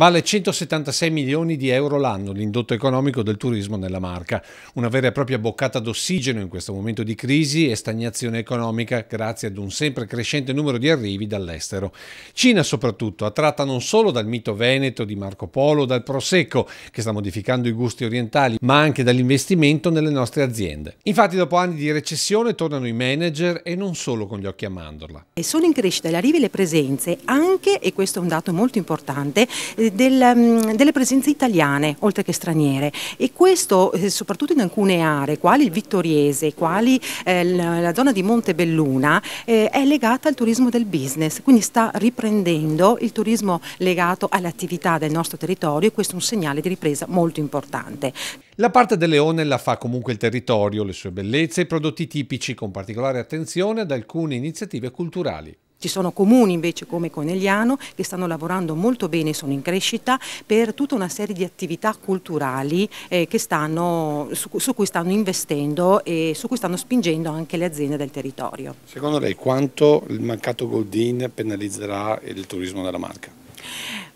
Vale 176 milioni di euro l'anno l'indotto economico del turismo nella Marca, una vera e propria boccata d'ossigeno in questo momento di crisi e stagnazione economica grazie ad un sempre crescente numero di arrivi dall'estero. Cina soprattutto, attratta non solo dal mito veneto di Marco Polo, dal Prosecco che sta modificando i gusti orientali, ma anche dall'investimento nelle nostre aziende. Infatti dopo anni di recessione tornano i manager e non solo con gli occhi a mandorla. E sono in crescita gli arrivi e le presenze anche, e questo è un dato molto importante, eh, del, mm, delle presenze italiane, oltre che straniere. E questo eh, soprattutto in alcune aree, quali il Vittoriese, quali eh, la zona di Montebelluna, eh, è legata al turismo del business, quindi sta riprendendo il turismo legato alle attività del nostro territorio e questo è un segnale di ripresa molto importante. La parte del leone la fa comunque il territorio, le sue bellezze e i prodotti tipici, con particolare attenzione ad alcune iniziative culturali. Ci sono comuni invece come Conegliano che stanno lavorando molto bene, sono in crescita per tutta una serie di attività culturali eh, stanno, su, su, cui stanno investendo e su cui stanno spingendo anche le aziende del territorio. Secondo lei quanto il mancato Goldin penalizzerà il turismo della Marca?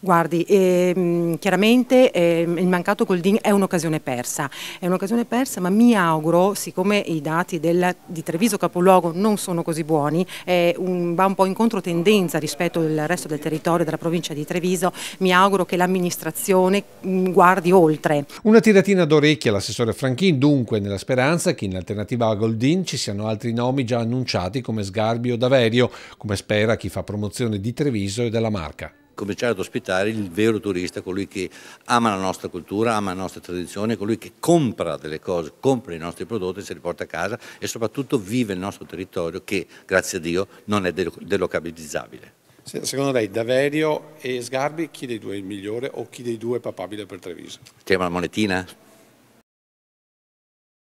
Guardi, ehm, chiaramente ehm, il mancato Goldin è un'occasione persa, è un'occasione persa ma mi auguro, siccome i dati del, di Treviso Capoluogo non sono così buoni, eh, un, va un po' in controtendenza rispetto al resto del territorio della provincia di Treviso, mi auguro che l'amministrazione mm, guardi oltre. Una tiratina d'orecchie all'assessore Franchin dunque nella speranza che in alternativa a Goldin ci siano altri nomi già annunciati come Sgarbi o Daverio, come spera chi fa promozione di Treviso e della marca cominciare ad ospitare il vero turista, colui che ama la nostra cultura, ama la nostra tradizione, colui che compra delle cose, compra i nostri prodotti, se li porta a casa e soprattutto vive il nostro territorio che, grazie a Dio, non è delocabilizzabile. Secondo lei Daverio e Sgarbi chi dei due è il migliore o chi dei due è papabile per Treviso? Stiamo alla monetina?